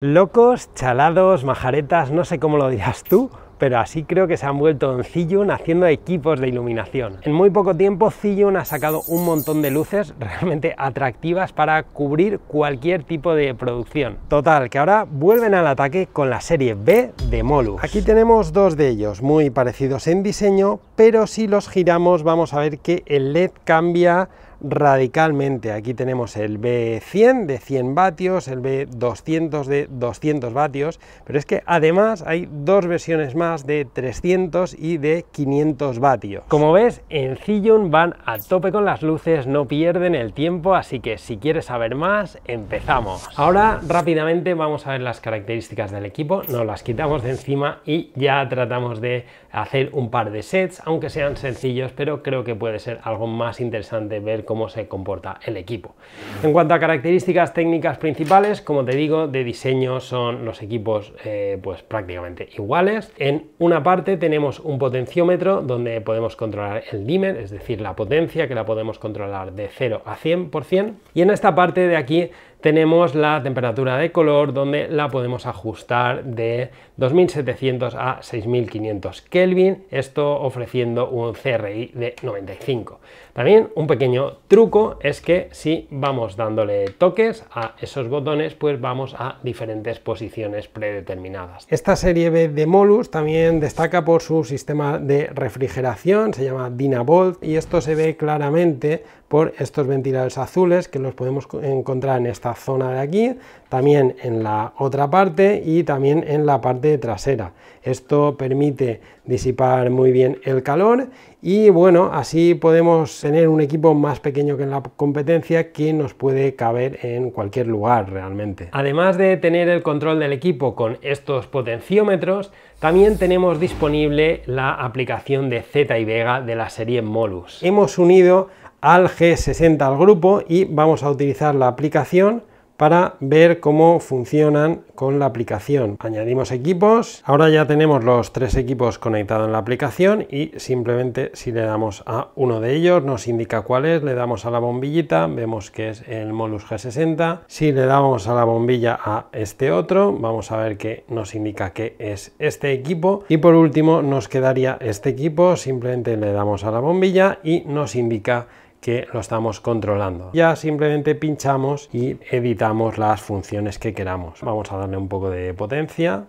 Locos, chalados, majaretas, no sé cómo lo dirás tú, pero así creo que se han vuelto en Zillun haciendo equipos de iluminación. En muy poco tiempo Zillun ha sacado un montón de luces realmente atractivas para cubrir cualquier tipo de producción. Total, que ahora vuelven al ataque con la serie B de MOLU. Aquí tenemos dos de ellos, muy parecidos en diseño, pero si los giramos vamos a ver que el LED cambia radicalmente. Aquí tenemos el B100 de 100 vatios, el B200 de 200 vatios, pero es que además hay dos versiones más de 300 y de 500 vatios. Como ves, en Zhiyun van a tope con las luces, no pierden el tiempo, así que si quieres saber más, empezamos. Ahora rápidamente vamos a ver las características del equipo, nos las quitamos de encima y ya tratamos de hacer un par de sets, aunque sean sencillos, pero creo que puede ser algo más interesante ver cómo se comporta el equipo. En cuanto a características técnicas principales, como te digo, de diseño son los equipos eh, pues prácticamente iguales. En una parte tenemos un potenciómetro donde podemos controlar el dimmer, es decir, la potencia que la podemos controlar de 0 a 100%. Y en esta parte de aquí tenemos la temperatura de color donde la podemos ajustar de 2700 a 6500 Kelvin, esto ofreciendo un CRI de 95. También un pequeño truco es que si vamos dándole toques a esos botones, pues vamos a diferentes posiciones predeterminadas. Esta serie B de Molus también destaca por su sistema de refrigeración, se llama Dynavolt y esto se ve claramente por estos ventiladores azules que los podemos encontrar en esta zona de aquí, también en la otra parte y también en la parte trasera. Esto permite disipar muy bien el calor y bueno, así podemos tener un equipo más pequeño que en la competencia que nos puede caber en cualquier lugar realmente. Además de tener el control del equipo con estos potenciómetros, también tenemos disponible la aplicación de Z y Vega de la serie Molus. Hemos unido al G60 al grupo y vamos a utilizar la aplicación para ver cómo funcionan con la aplicación. Añadimos equipos, ahora ya tenemos los tres equipos conectados en la aplicación y simplemente si le damos a uno de ellos nos indica cuál es, le damos a la bombillita, vemos que es el Molus G60, si le damos a la bombilla a este otro, vamos a ver que nos indica que es este equipo y por último nos quedaría este equipo, simplemente le damos a la bombilla y nos indica que lo estamos controlando. Ya simplemente pinchamos y editamos las funciones que queramos. Vamos a darle un poco de potencia.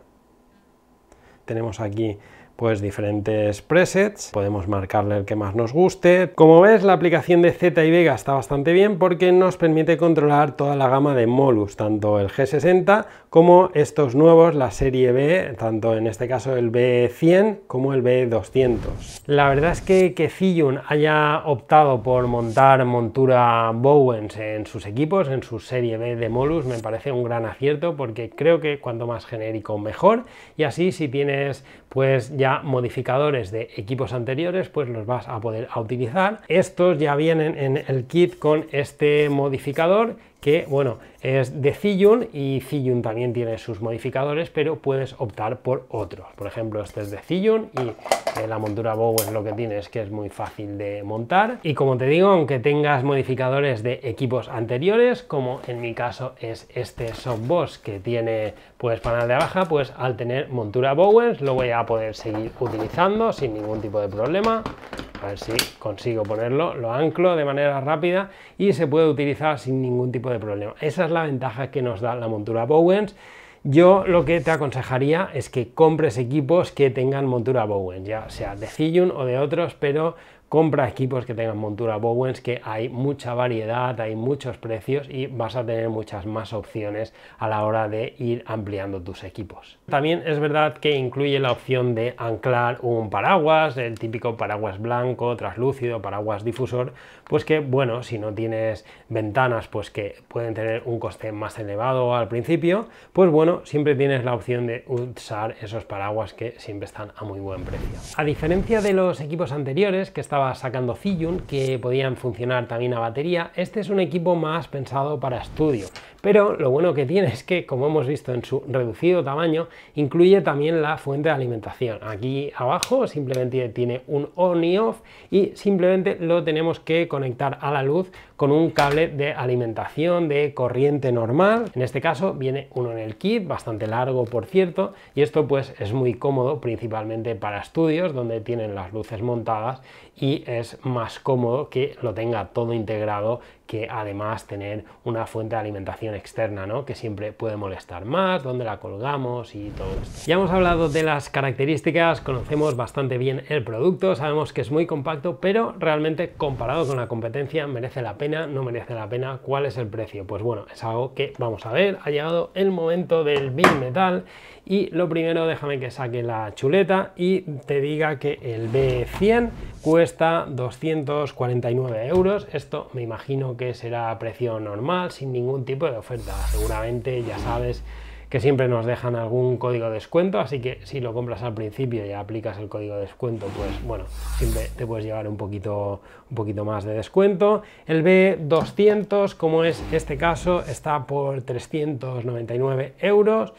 Tenemos aquí pues diferentes presets, podemos marcarle el que más nos guste. Como ves, la aplicación de Z y Vega está bastante bien porque nos permite controlar toda la gama de Molus, tanto el G60 como estos nuevos, la serie B, tanto en este caso el B100 como el B200. La verdad es que que haya optado por montar montura Bowens en sus equipos, en su serie B de Molus, me parece un gran acierto porque creo que cuanto más genérico mejor y así si tienes pues ya modificadores de equipos anteriores, pues los vas a poder utilizar. Estos ya vienen en el kit con este modificador que, bueno, es de Zillun y Zhiyun también tiene sus modificadores, pero puedes optar por otros. Por ejemplo, este es de Zhiyun y eh, la montura es lo que tiene es que es muy fácil de montar. Y como te digo, aunque tengas modificadores de equipos anteriores, como en mi caso es este Softboss que tiene pues panel de baja, pues al tener montura Bowens lo voy a poder seguir utilizando sin ningún tipo de problema. A ver si consigo ponerlo, lo anclo de manera rápida y se puede utilizar sin ningún tipo de problema. Esa la ventaja que nos da la montura Bowens. Yo lo que te aconsejaría es que compres equipos que tengan montura Bowens, ya sea de Zillun o de otros, pero Compra equipos que tengan montura Bowens, que hay mucha variedad, hay muchos precios y vas a tener muchas más opciones a la hora de ir ampliando tus equipos. También es verdad que incluye la opción de anclar un paraguas, el típico paraguas blanco, traslúcido, paraguas difusor, pues que bueno, si no tienes ventanas, pues que pueden tener un coste más elevado al principio, pues bueno, siempre tienes la opción de usar esos paraguas que siempre están a muy buen precio. A diferencia de los equipos anteriores que estaban sacando Cillun que podían funcionar también a batería, este es un equipo más pensado para estudio, pero lo bueno que tiene es que, como hemos visto en su reducido tamaño, incluye también la fuente de alimentación. Aquí abajo simplemente tiene un on y off y simplemente lo tenemos que conectar a la luz con un cable de alimentación de corriente normal. En este caso viene uno en el kit, bastante largo por cierto, y esto pues es muy cómodo principalmente para estudios donde tienen las luces montadas y es más cómodo que lo tenga todo integrado que además tener una fuente de alimentación externa, ¿no? Que siempre puede molestar más, dónde la colgamos y todo esto. Ya hemos hablado de las características, conocemos bastante bien el producto, sabemos que es muy compacto, pero realmente comparado con la competencia, ¿merece la pena? ¿No merece la pena? ¿Cuál es el precio? Pues bueno, es algo que vamos a ver. Ha llegado el momento del Big Metal y lo primero déjame que saque la chuleta y te diga que el B100 cuesta 249 euros. Esto me imagino que será a precio normal, sin ningún tipo de oferta. Seguramente ya sabes que siempre nos dejan algún código de descuento, así que si lo compras al principio y aplicas el código de descuento, pues bueno, siempre te puedes llevar un poquito, un poquito más de descuento. El B200, como es este caso, está por 399 euros.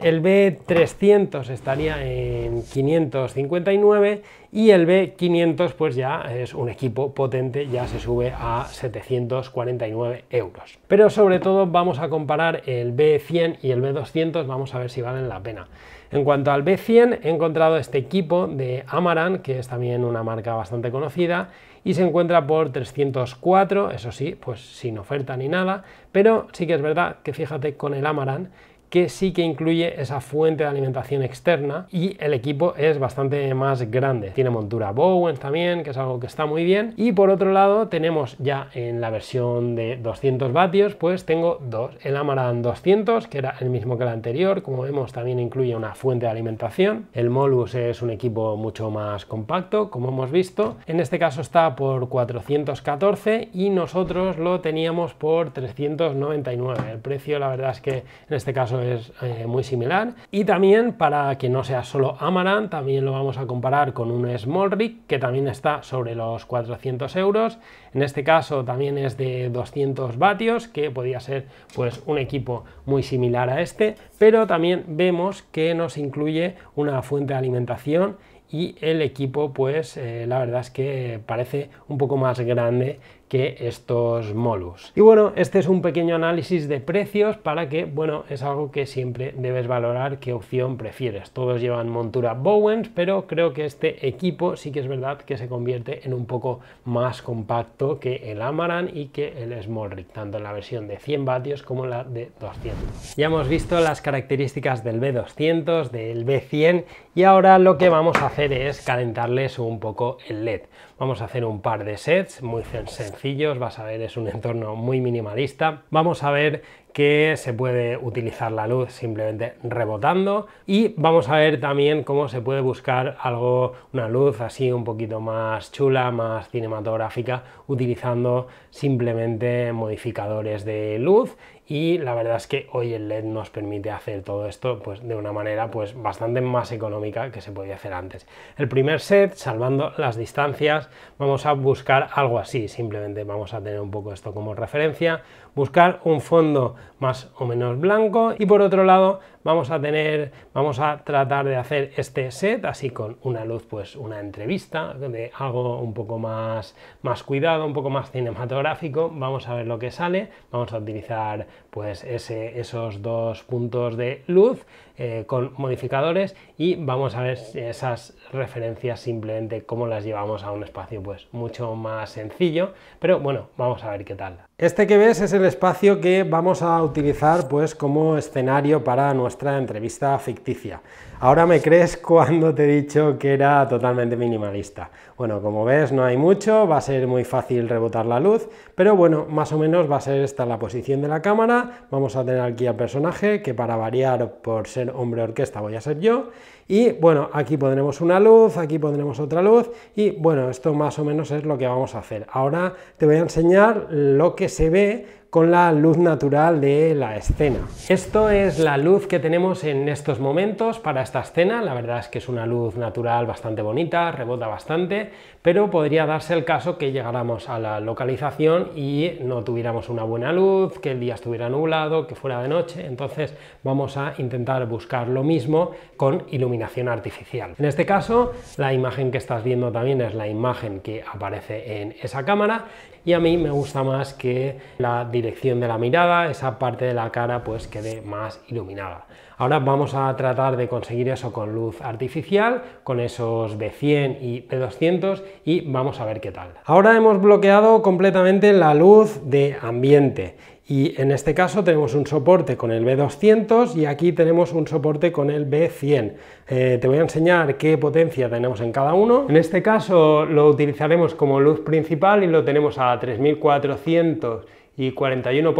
El B300 estaría en 559 y el B500 pues ya es un equipo potente, ya se sube a 749 euros. Pero sobre todo vamos a comparar el B100 y el B200, vamos a ver si valen la pena. En cuanto al B100 he encontrado este equipo de Amaran, que es también una marca bastante conocida, y se encuentra por 304, eso sí, pues sin oferta ni nada, pero sí que es verdad que fíjate con el Amaran que sí que incluye esa fuente de alimentación externa y el equipo es bastante más grande. Tiene montura Bowens también, que es algo que está muy bien. Y por otro lado tenemos ya en la versión de 200 vatios, pues tengo dos. El Amaran 200, que era el mismo que el anterior, como vemos también incluye una fuente de alimentación. El Molus es un equipo mucho más compacto, como hemos visto. En este caso está por 414 y nosotros lo teníamos por 399. El precio la verdad es que en este caso es eh, muy similar. Y también para que no sea solo Amaran, también lo vamos a comparar con un Small Rig que también está sobre los 400 euros. En este caso también es de 200 vatios, que podría ser pues un equipo muy similar a este, pero también vemos que nos incluye una fuente de alimentación y el equipo pues eh, la verdad es que parece un poco más grande que estos molus. Y bueno, este es un pequeño análisis de precios para que, bueno, es algo que siempre debes valorar qué opción prefieres. Todos llevan montura Bowens, pero creo que este equipo sí que es verdad que se convierte en un poco más compacto que el Amaran y que el Small tanto en la versión de 100 vatios como la de 200. Ya hemos visto las características del B200, del B100 y ahora lo que vamos a hacer es calentarles un poco el LED. Vamos a hacer un par de sets muy sencillos, vas a ver, es un entorno muy minimalista. Vamos a ver que se puede utilizar la luz simplemente rebotando y vamos a ver también cómo se puede buscar algo, una luz así un poquito más chula, más cinematográfica, utilizando simplemente modificadores de luz y la verdad es que hoy el LED nos permite hacer todo esto pues, de una manera pues, bastante más económica que se podía hacer antes. El primer set, salvando las distancias, vamos a buscar algo así, simplemente vamos a tener un poco esto como referencia, buscar un fondo más o menos blanco y por otro lado vamos a tener, vamos a tratar de hacer este set así con una luz, pues una entrevista de algo un poco más, más cuidado, un poco más cinematográfico. Vamos a ver lo que sale. Vamos a utilizar pues ese, esos dos puntos de luz eh, con modificadores y vamos a ver esas referencias simplemente cómo las llevamos a un espacio pues mucho más sencillo, pero bueno, vamos a ver qué tal. Este que ves es el espacio que vamos a utilizar pues como escenario para nuestra entrevista ficticia. Ahora me crees cuando te he dicho que era totalmente minimalista. Bueno, como ves no hay mucho, va a ser muy fácil rebotar la luz, pero bueno, más o menos va a ser esta la posición de la cámara. Vamos a tener aquí al personaje, que para variar por ser hombre orquesta voy a ser yo. Y bueno, aquí pondremos una luz, aquí pondremos otra luz y bueno, esto más o menos es lo que vamos a hacer. Ahora te voy a enseñar lo que se ve con la luz natural de la escena. Esto es la luz que tenemos en estos momentos para esta escena. La verdad es que es una luz natural bastante bonita, rebota bastante, pero podría darse el caso que llegáramos a la localización y no tuviéramos una buena luz, que el día estuviera nublado, que fuera de noche. Entonces vamos a intentar buscar lo mismo con iluminación artificial. En este caso, la imagen que estás viendo también es la imagen que aparece en esa cámara y a mí me gusta más que la dirección de la mirada, esa parte de la cara pues quede más iluminada. Ahora vamos a tratar de conseguir eso con luz artificial, con esos B100 y B200 y vamos a ver qué tal. Ahora hemos bloqueado completamente la luz de ambiente y en este caso tenemos un soporte con el B200 y aquí tenemos un soporte con el B100. Eh, te voy a enseñar qué potencia tenemos en cada uno. En este caso lo utilizaremos como luz principal y lo tenemos a 3400 y 41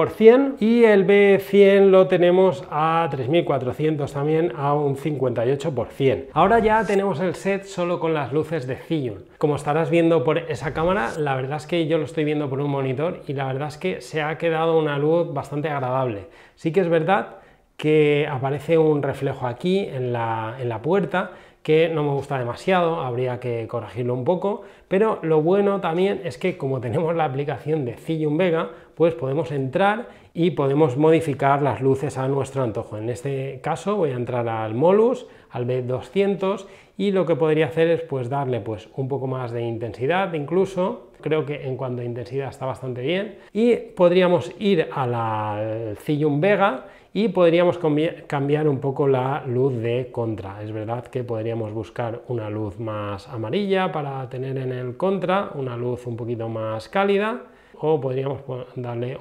y el B100 lo tenemos a 3400 también a un 58 Ahora ya tenemos el set solo con las luces de Zhiyun. Como estarás viendo por esa cámara, la verdad es que yo lo estoy viendo por un monitor y la verdad es que se ha quedado una luz bastante agradable. Sí que es verdad que aparece un reflejo aquí en la, en la puerta, que no me gusta demasiado, habría que corregirlo un poco, pero lo bueno también es que como tenemos la aplicación de Cillum Vega, pues podemos entrar y podemos modificar las luces a nuestro antojo. En este caso voy a entrar al Molus, al B200 y lo que podría hacer es pues darle pues un poco más de intensidad incluso, creo que en cuanto a intensidad está bastante bien, y podríamos ir a la Zillum Vega y podríamos cambiar un poco la luz de contra. Es verdad que podríamos buscar una luz más amarilla para tener en el contra, una luz un poquito más cálida, o podríamos darle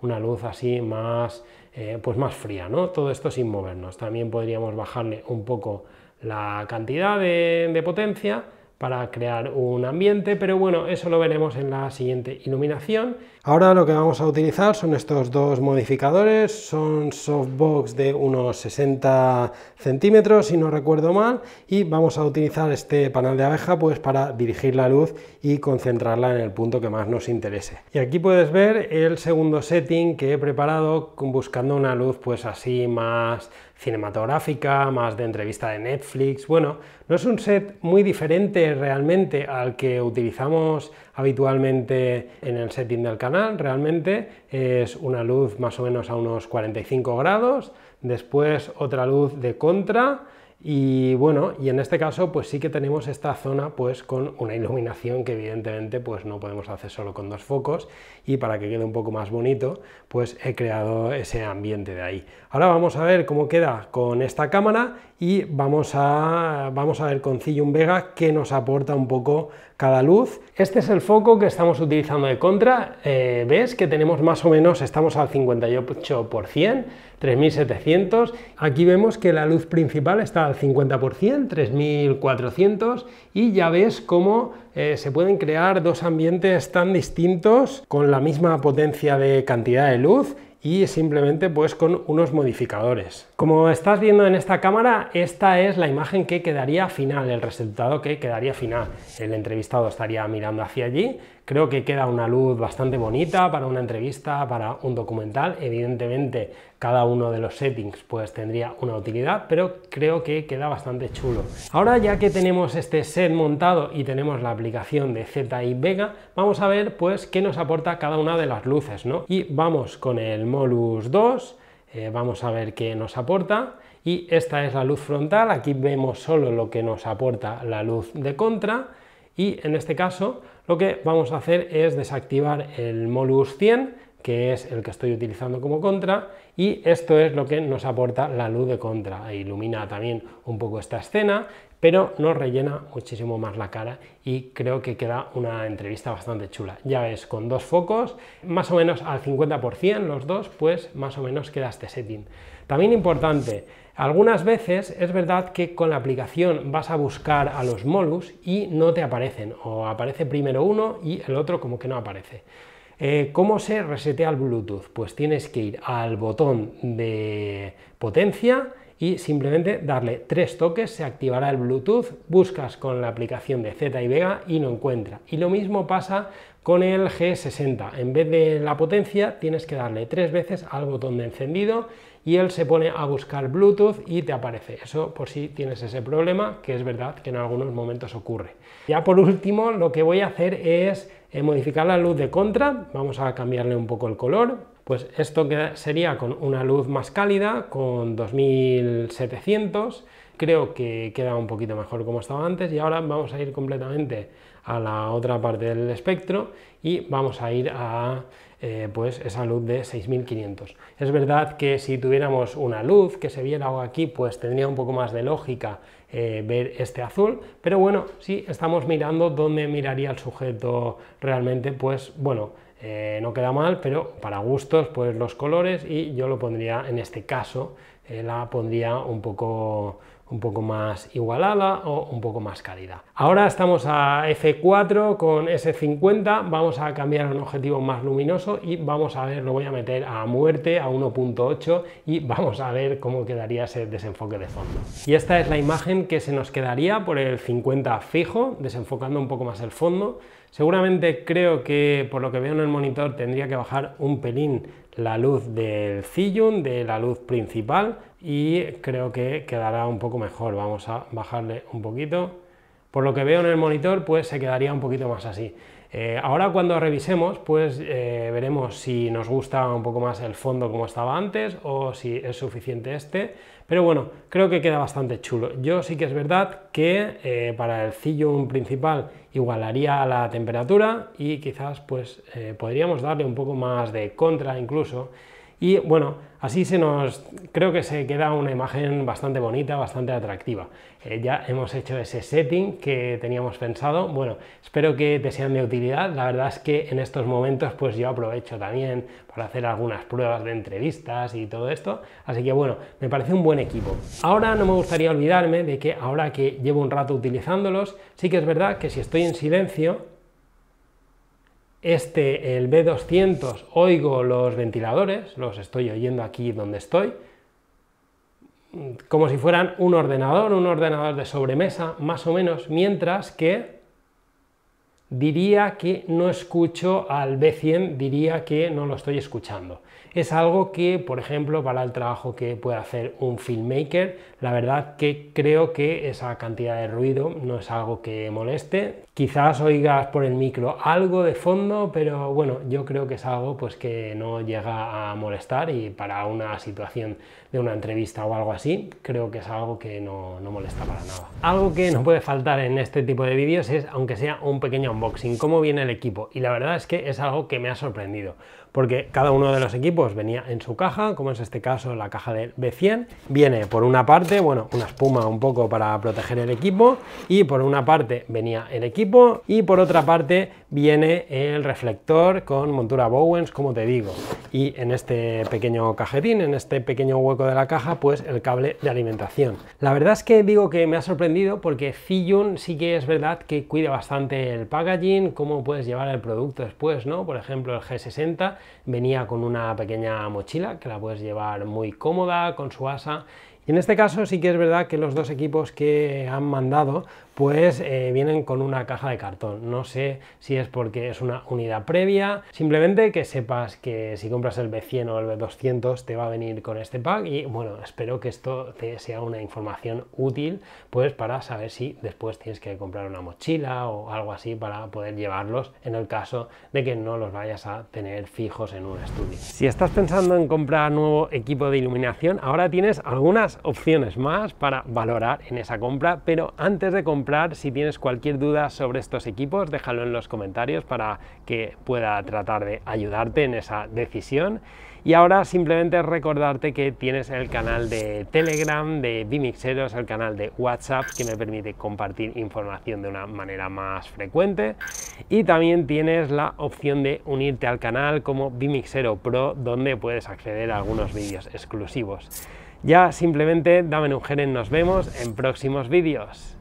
una luz así más, eh, pues más fría, ¿no? Todo esto sin movernos. También podríamos bajarle un poco la cantidad de potencia para crear un ambiente, pero bueno, eso lo veremos en la siguiente iluminación. Ahora lo que vamos a utilizar son estos dos modificadores, son softbox de unos 60 centímetros, si no recuerdo mal, y vamos a utilizar este panel de abeja pues para dirigir la luz y concentrarla en el punto que más nos interese. Y aquí puedes ver el segundo setting que he preparado buscando una luz pues así más cinematográfica, más de entrevista de Netflix. Bueno, no es un set muy diferente realmente al que utilizamos habitualmente en el setting del canal. Realmente es una luz más o menos a unos 45 grados, después otra luz de contra, y bueno, y en este caso pues sí que tenemos esta zona pues con una iluminación que evidentemente pues no podemos hacer solo con dos focos y para que quede un poco más bonito pues he creado ese ambiente de ahí. Ahora vamos a ver cómo queda con esta cámara y vamos a, vamos a ver con Cillum Vega qué nos aporta un poco cada luz. Este es el foco que estamos utilizando de contra. Eh, ves que tenemos más o menos, estamos al 58%, 3700. Aquí vemos que la luz principal está al 50%, 3400. Y ya ves cómo eh, se pueden crear dos ambientes tan distintos con la misma potencia de cantidad de luz y simplemente pues con unos modificadores. Como estás viendo en esta cámara, esta es la imagen que quedaría final, el resultado que quedaría final. El entrevistado estaría mirando hacia allí, creo que queda una luz bastante bonita para una entrevista, para un documental, evidentemente cada uno de los settings pues tendría una utilidad, pero creo que queda bastante chulo. Ahora ya que tenemos este set montado y tenemos la aplicación de Z y Vega, vamos a ver pues qué nos aporta cada una de las luces, ¿no? Y vamos con el Molus 2, eh, vamos a ver qué nos aporta y esta es la luz frontal, aquí vemos solo lo que nos aporta la luz de contra y en este caso lo que vamos a hacer es desactivar el Molus 100 que es el que estoy utilizando como contra, y esto es lo que nos aporta la luz de contra. e Ilumina también un poco esta escena, pero nos rellena muchísimo más la cara y creo que queda una entrevista bastante chula. Ya ves, con dos focos, más o menos al 50% los dos, pues más o menos queda este setting. También importante, algunas veces es verdad que con la aplicación vas a buscar a los molus y no te aparecen, o aparece primero uno y el otro como que no aparece. Eh, ¿Cómo se resetea el Bluetooth? Pues tienes que ir al botón de potencia y simplemente darle tres toques, se activará el Bluetooth, buscas con la aplicación de Z y Vega y no encuentra. Y lo mismo pasa con el G60. En vez de la potencia, tienes que darle tres veces al botón de encendido y él se pone a buscar Bluetooth y te aparece. Eso por si tienes ese problema, que es verdad que en algunos momentos ocurre. Ya por último, lo que voy a hacer es modificar la luz de contra, vamos a cambiarle un poco el color, pues esto sería con una luz más cálida, con 2700, creo que queda un poquito mejor como estaba antes y ahora vamos a ir completamente a la otra parte del espectro y vamos a ir a eh, pues esa luz de 6500. Es verdad que si tuviéramos una luz que se viera aquí, pues tendría un poco más de lógica eh, ver este azul, pero bueno, si estamos mirando dónde miraría el sujeto realmente, pues bueno, eh, no queda mal, pero para gustos, pues los colores y yo lo pondría, en este caso, eh, la pondría un poco un poco más igualada o un poco más cálida. Ahora estamos a F4 con S50, vamos a cambiar un objetivo más luminoso y vamos a ver, lo voy a meter a muerte, a 1.8 y vamos a ver cómo quedaría ese desenfoque de fondo. Y esta es la imagen que se nos quedaría por el 50 fijo, desenfocando un poco más el fondo. Seguramente creo que por lo que veo en el monitor tendría que bajar un pelín la luz del sillón de la luz principal y creo que quedará un poco mejor. Vamos a bajarle un poquito. Por lo que veo en el monitor, pues se quedaría un poquito más así. Eh, ahora cuando revisemos, pues eh, veremos si nos gusta un poco más el fondo como estaba antes o si es suficiente este pero bueno, creo que queda bastante chulo. Yo sí que es verdad que eh, para el sillón principal igualaría la temperatura y quizás pues eh, podríamos darle un poco más de contra incluso y bueno, así se nos, creo que se queda una imagen bastante bonita, bastante atractiva. Eh, ya hemos hecho ese setting que teníamos pensado. Bueno, espero que te sean de utilidad. La verdad es que en estos momentos pues yo aprovecho también para hacer algunas pruebas de entrevistas y todo esto. Así que bueno, me parece un buen equipo. Ahora no me gustaría olvidarme de que ahora que llevo un rato utilizándolos, sí que es verdad que si estoy en silencio, este, el B200, oigo los ventiladores, los estoy oyendo aquí donde estoy, como si fueran un ordenador, un ordenador de sobremesa, más o menos, mientras que diría que no escucho al B100, diría que no lo estoy escuchando. Es algo que, por ejemplo, para el trabajo que puede hacer un filmmaker, la verdad que creo que esa cantidad de ruido no es algo que moleste. Quizás oigas por el micro algo de fondo, pero bueno, yo creo que es algo pues que no llega a molestar y para una situación de una entrevista o algo así, creo que es algo que no, molesta para nada. Algo que no puede faltar en este tipo de vídeos es, aunque sea un pequeño unboxing, cómo viene el equipo. Y la verdad es que es algo que me ha sorprendido porque cada uno de los equipos venía en su caja, como es este caso la caja del B100. Viene por una parte, bueno, una espuma un poco para proteger el equipo y por una parte venía el equipo y por otra parte viene el reflector con montura Bowens, como te digo. Y en este pequeño cajetín, en este pequeño hueco de la caja, pues el cable de alimentación. La verdad es que digo que me ha sorprendido porque Ziyun sí que es verdad que cuida bastante el packaging, cómo puedes llevar el producto después, ¿no? Por ejemplo, el G60 venía con una pequeña mochila que la puedes llevar muy cómoda con su asa. Y en este caso sí que es verdad que los dos equipos que han mandado pues vienen con una caja de cartón. No sé si es porque es una unidad previa, simplemente que sepas que si compras el B100 o el B200 te va a venir con este pack y bueno, espero que esto te sea una información útil pues para saber si después tienes que comprar una mochila o algo así para poder llevarlos en el caso de que no los vayas a tener fijos en un estudio. Si estás pensando en comprar nuevo equipo de iluminación, ahora tienes algunas opciones más para valorar en esa compra, pero antes de comprar si tienes cualquier duda sobre estos equipos, déjalo en los comentarios para que pueda tratar de ayudarte en esa decisión. Y ahora simplemente recordarte que tienes el canal de Telegram, de Bimixeros, el canal de WhatsApp que me permite compartir información de una manera más frecuente. Y también tienes la opción de unirte al canal como vimixero Pro donde puedes acceder a algunos vídeos exclusivos. Ya simplemente dame un geren, nos vemos en próximos vídeos.